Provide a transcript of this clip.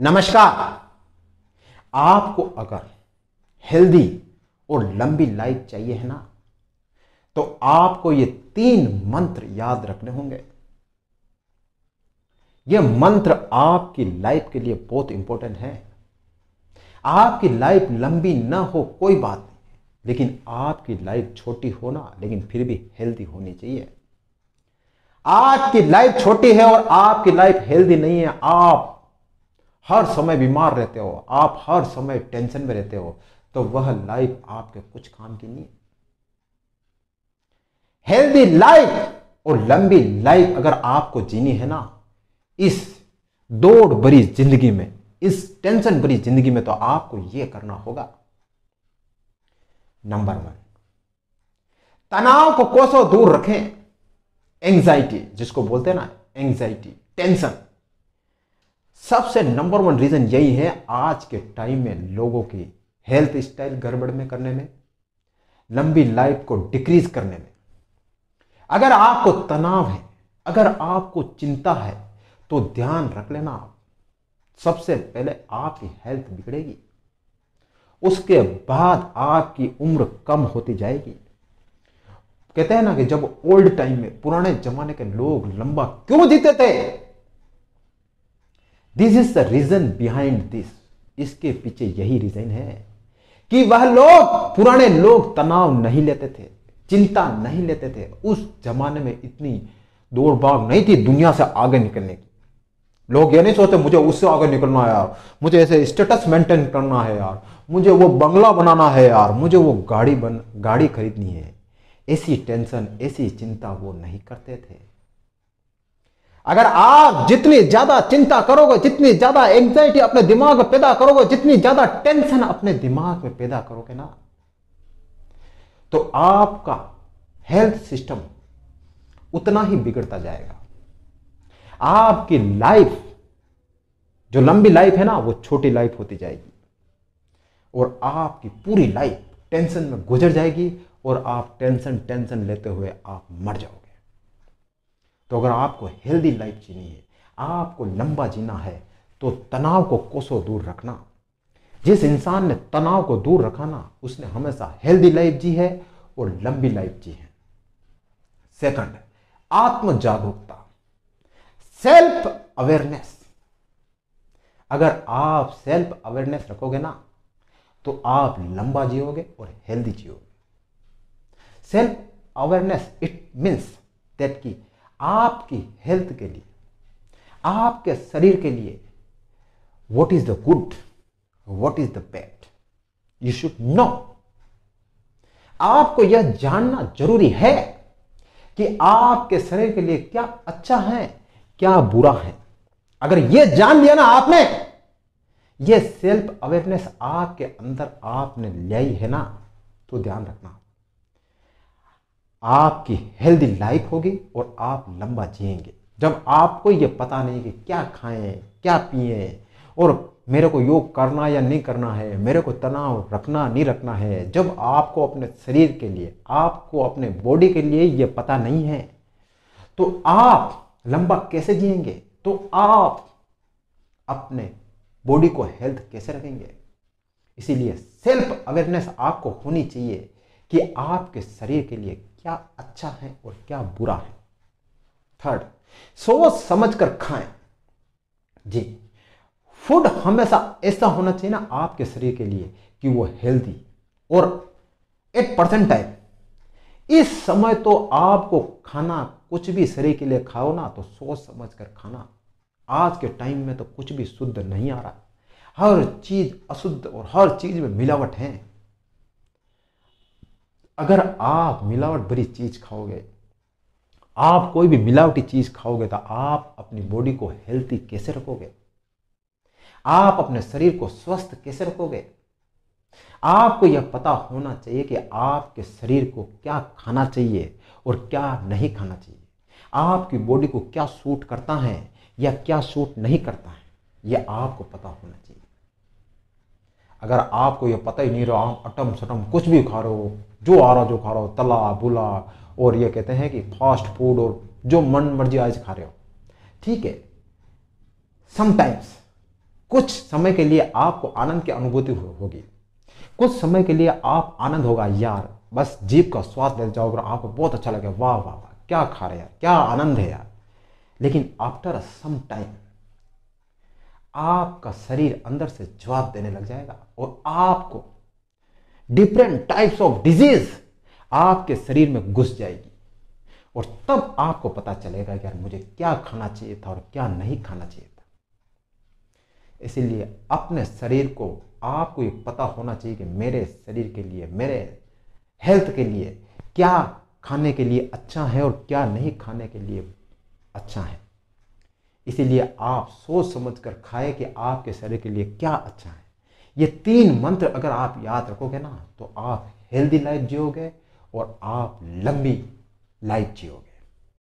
नमस्कार आपको अगर हेल्दी और लंबी लाइफ चाहिए है ना तो आपको ये तीन मंत्र याद रखने होंगे ये मंत्र आपकी लाइफ के लिए बहुत इंपॉर्टेंट है आपकी लाइफ लंबी ना हो कोई बात नहीं लेकिन आपकी लाइफ छोटी हो ना लेकिन फिर भी हेल्दी होनी चाहिए आपकी लाइफ छोटी है और आपकी लाइफ हेल्दी नहीं है आप हर समय बीमार रहते हो आप हर समय टेंशन में रहते हो तो वह लाइफ आपके कुछ काम की नहीं हेल्दी लाइफ और लंबी लाइफ अगर आपको जीनी है ना इस दौड़ भरी जिंदगी में इस टेंशन भरी जिंदगी में तो आपको यह करना होगा नंबर वन तनाव को कोसों दूर रखें एंजाइटी जिसको बोलते हैं ना एंजाइटी टेंशन सबसे नंबर वन रीज़न यही है आज के टाइम में लोगों की हेल्थ स्टाइल गड़बड़ में करने में लंबी लाइफ को डिक्रीज करने में अगर आपको तनाव है अगर आपको चिंता है तो ध्यान रख लेना आप सबसे पहले आपकी हेल्थ बिगड़ेगी उसके बाद आपकी उम्र कम होती जाएगी कहते हैं ना कि जब ओल्ड टाइम में पुराने जमाने के लोग लंबा क्यों जीते थे this is the reason behind this इसके पीछे यही रीजन है कि वह लोग पुराने लोग तनाव नहीं लेते थे चिंता नहीं लेते थे उस जमाने में इतनी दौड़ भाग नहीं थी दुनिया से आगे निकलने की लोग ये नहीं सोचते मुझे उससे आगे निकलना है यार मुझे ऐसे स्टेटस मेंटेन करना है यार मुझे वो बंगला बनाना है यार मुझे वो गाड़ी बन गाड़ी खरीदनी है ऐसी टेंशन ऐसी चिंता वो नहीं करते थे अगर आप जितनी ज्यादा चिंता करोगे जितनी ज्यादा एंग्जाइटी अपने दिमाग में पैदा करोगे जितनी ज्यादा टेंशन अपने दिमाग में पैदा करोगे ना तो आपका हेल्थ सिस्टम उतना ही बिगड़ता जाएगा आपकी लाइफ जो लंबी लाइफ है ना वो छोटी लाइफ होती जाएगी और आपकी पूरी लाइफ टेंशन में गुजर जाएगी और आप टेंशन टेंशन लेते हुए आप मर जाओगे तो अगर आपको हेल्दी लाइफ जीनी है आपको लंबा जीना है तो तनाव को कोसों दूर रखना जिस इंसान ने तनाव को दूर रखा ना उसने हमेशा हेल्दी लाइफ जी है और लंबी लाइफ जी है सेकंड आत्म जागरूकता सेल्फ अवेयरनेस अगर आप सेल्फ अवेयरनेस रखोगे ना तो आप लंबा जियोगे और हेल्दी जियोगे self awareness it means that की आपकी हेल्थ के लिए आपके शरीर के लिए what is the good what is the bad you should know आपको यह जानना जरूरी है कि आपके शरीर के लिए क्या अच्छा है क्या बुरा है अगर यह जान लिया ना आपने यह सेल्फ अवेयरनेस आपके अंदर आपने लिया है ना तो ध्यान रखना आपकी हेल्दी लाइफ होगी और आप लंबा जिएंगे जब आपको ये पता नहीं कि क्या खाएं क्या पिए और मेरे को योग करना या नहीं करना है मेरे को तनाव रखना नहीं रखना है जब आपको अपने शरीर के लिए आपको अपने बॉडी के लिए ये पता नहीं है तो आप लंबा कैसे जिएंगे तो आप अपने बॉडी को हेल्थ कैसे रखेंगे इसीलिए सेल्फ अवेयरनेस आपको होनी चाहिए कि आपके शरीर के लिए क्या अच्छा है और क्या बुरा है थर्ड सोच समझ कर खाएं जी फूड हमेशा ऐसा होना चाहिए ना आपके शरीर के लिए कि वो हेल्दी और एट परसेंट टाइम इस समय तो आपको खाना कुछ भी शरीर के लिए खाओ ना तो सोच समझ कर खाना आज के टाइम में तो कुछ भी शुद्ध नहीं आ रहा हर चीज़ अशुद्ध और हर चीज़ में मिलावट है अगर आप मिलावट भरी चीज़ खाओगे आप कोई भी मिलावटी चीज़ खाओगे तो आप अपनी बॉडी को हेल्थी कैसे रखोगे आप अपने शरीर को स्वस्थ कैसे रखोगे आपको यह पता होना चाहिए कि आपके शरीर को क्या खाना चाहिए और क्या नहीं खाना चाहिए आपकी बॉडी को क्या सूट करता है या क्या सूट नहीं करता है यह आपको पता होना चाहिए अगर आपको ये पता ही नहीं रहा आम अटम सटम कुछ भी खा रहे हो जो आ रहा जो खा रहे हो तला बुला और ये कहते हैं कि फास्ट फूड और जो मन मर्जी आज खा रहे हो ठीक है समटाइम्स कुछ समय के लिए आपको आनंद की अनुभूति होगी कुछ समय के लिए आप आनंद होगा यार बस जीप का स्वाद ले जाओगे आपको बहुत अच्छा लगे वाह वाह वाह क्या खा रहे यार क्या आनंद है यार लेकिन आफ्टर सम टाइम आपका शरीर अंदर से जवाब देने लग जाएगा और आपको डिफरेंट टाइप्स ऑफ डिजीज आपके शरीर में घुस जाएगी और तब आपको पता चलेगा कि यार मुझे क्या खाना चाहिए था और क्या नहीं खाना चाहिए था इसीलिए अपने शरीर को आपको ये पता होना चाहिए कि मेरे शरीर के लिए मेरे हेल्थ के लिए क्या खाने के लिए अच्छा है और क्या नहीं खाने के लिए अच्छा है इसीलिए आप सोच समझ कर खाएं कि आपके शरीर के लिए क्या अच्छा है ये तीन मंत्र अगर आप याद रखोगे ना तो आप हेल्दी लाइफ जियोगे और आप लंबी लाइफ जियोगे